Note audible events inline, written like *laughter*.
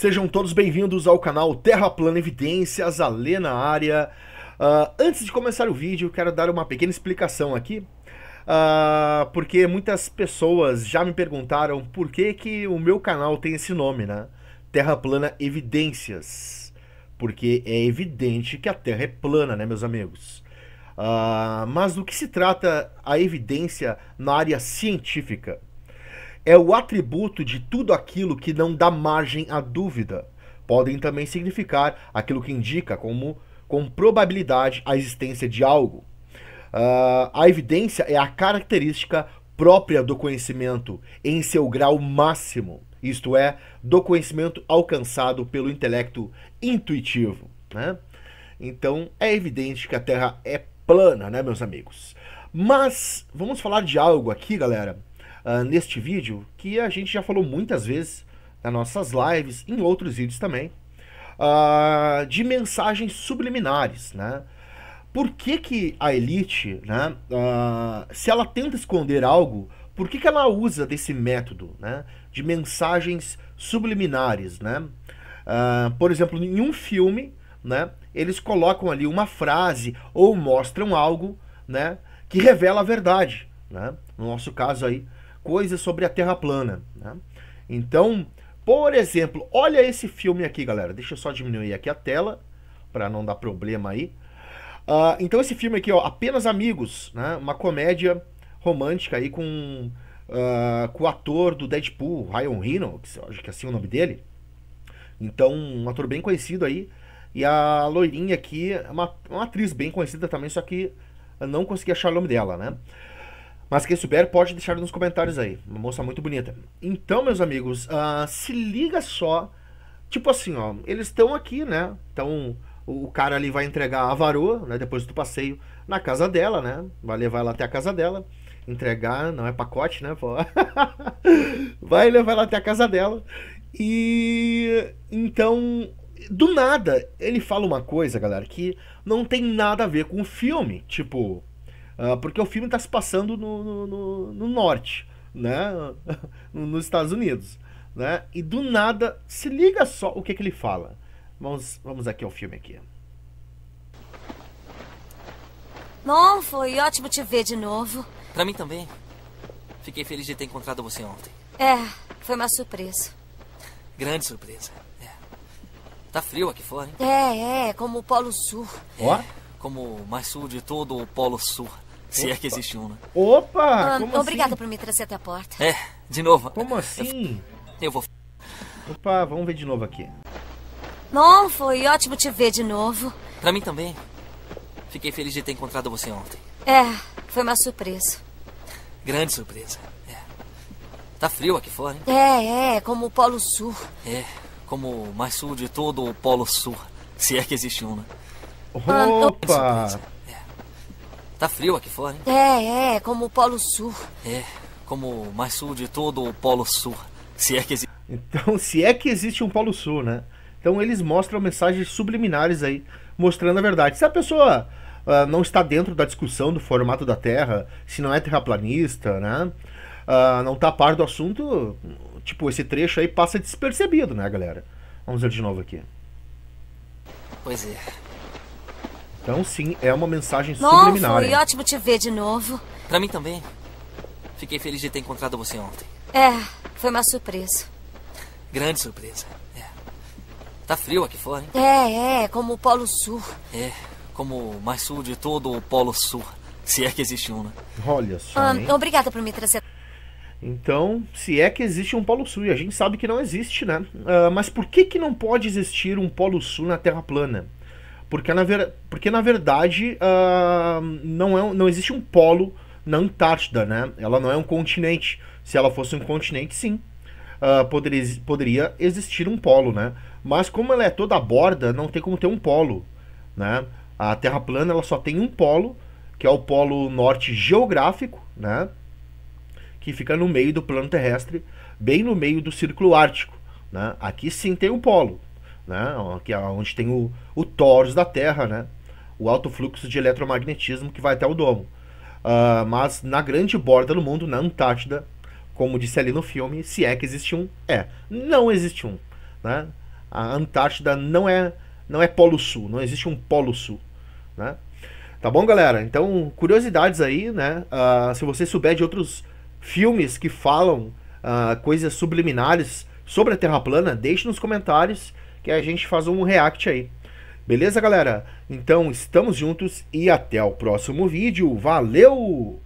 Sejam todos bem-vindos ao canal Terra Plana Evidências, Alê na área. Uh, antes de começar o vídeo, quero dar uma pequena explicação aqui, uh, porque muitas pessoas já me perguntaram por que, que o meu canal tem esse nome, né? Terra Plana Evidências. Porque é evidente que a Terra é plana, né, meus amigos? Uh, mas do que se trata a evidência na área científica? é o atributo de tudo aquilo que não dá margem à dúvida. Podem também significar aquilo que indica como com probabilidade a existência de algo. Uh, a evidência é a característica própria do conhecimento em seu grau máximo, isto é, do conhecimento alcançado pelo intelecto intuitivo. Né? Então é evidente que a Terra é plana, né, meus amigos? Mas vamos falar de algo aqui, galera, uh, neste vídeo que a gente já falou muitas vezes nas nossas lives, em outros vídeos também, uh, de mensagens subliminares, né? Por que, que a elite, né, uh, se ela tenta esconder algo, por que, que ela usa desse método, né, de mensagens subliminares, né? por exemplo, em um filme, né, eles colocam ali uma frase ou mostram algo, né, que revela a verdade, né? No nosso caso aí, coisas sobre a Terra plana. Né? Então, por exemplo, olha esse filme aqui, galera. Deixa eu só diminuir aqui a tela para não dar problema aí. Uh, então esse filme aqui, ó, apenas amigos, né? Uma comédia romântica aí com, uh, com o ator do Deadpool, Ryan Reynolds, acho que é assim o nome dele. Então, um ator bem conhecido aí. E a loirinha aqui, é uma, uma atriz bem conhecida também, só que não consegui achar o nome dela, né? Mas quem souber pode deixar nos comentários aí. Uma moça muito bonita. Então, meus amigos, uh, se liga só. Tipo assim, ó, eles estão aqui, né? Então o cara ali vai entregar a varoa, né? Depois do passeio na casa dela, né? Vai levar ela até a casa dela. Entregar, não é pacote, né? *laughs* vai levar ela até a casa dela. E então, do nada, ele fala uma coisa, galera, que não tem nada a ver com o filme. Tipo, ah, porque o filme está se passando no, no, no, norte, né? *laughs* nos Estados Unidos. Né? E do nada, se liga só o que, que ele fala. Vamos, vamos aqui ao filme aqui. Bom, foi ótimo te ver de novo. Pra mim também. Fiquei feliz de ter encontrado você ontem. É, foi uma surpresa. Grande surpresa. É. Tá frio aqui fora, hein? É, é, como o Polo Sul. Ó. É, como mais sul de todo o Polo Sul. Se Opa. é que existe um, né? Opa! Ah, assim? obrigada assim? por me trazer até a porta. É, de novo. Como assim? Eu vou. Opa, vamos ver de novo aqui. Bom, foi ótimo te ver de novo. Pra mim também. Fiquei feliz de ter encontrado você ontem. É, foi uma surpresa. Grande surpresa. É. Tá frio aqui fora, hein? É, é, como o Polo Sul. É, como o mais sul de todo o Polo Sul. Se é que existe um, né? Opa! Ah, Tá frio aqui fora, hein? É, é, como o Polo Sul. É, como o mais sul de todo o Polo Sul. Se é que existe. Então, se é que existe um Polo Sul, né? Então eles mostram mensagens subliminares aí, mostrando a verdade. Se a pessoa uh, não está dentro da discussão do formato da Terra, se não é terraplanista, né? Uh, não está a par do assunto, tipo, esse trecho aí passa despercebido, né, galera? Vamos ver de novo aqui. Pois é. Então, sim, é uma mensagem Novo, subliminar. Foi ótimo te ver de novo. Pra mim também. Fiquei feliz de ter encontrado você ontem. É, foi uma surpresa. Grande surpresa. É. Tá frio aqui fora, hein? É, é, como o Polo Sul. É, como o mais sul de todo o Polo Sul. *laughs* Se é que existe um, né? Olha só. Ah, obrigada por me trazer. Então, se é que existe um Polo Sul, e a gente sabe que não existe, né? Uh, mas por que, que não pode existir um Polo Sul na Terra plana? Porque na, ver... porque, na verdade, uh, não, é não existe um polo na Antártida, né? Ela não é um continente. Se ela fosse um continente, sim. Uh, ah, poderia, poderia existir um polo, né? Mas como ela é toda a borda, não tem como ter um polo, né? A Terra plana ela só tem um polo, que é o polo norte geográfico, né? Que fica no meio do plano terrestre, bem no meio do círculo ártico, né? Aqui sim tem um polo, né? Que é onde tem o, o da Terra, né? O alto fluxo de eletromagnetismo que vai até o domo. Uh, mas na grande borda do mundo, na Antártida, como disse ali no filme, se é que existe um, é. Não existe um. Né? A Antártida não é, não é Polo Sul, não existe um Polo Sul. Né? Tá bom, galera? Então, curiosidades aí, né? Uh, se você souber de outros filmes que falam uh, coisas subliminares sobre a Terra plana, deixe nos comentários que a gente faz um react aí. Beleza, galera? Então, estamos juntos e até o próximo vídeo. Valeu!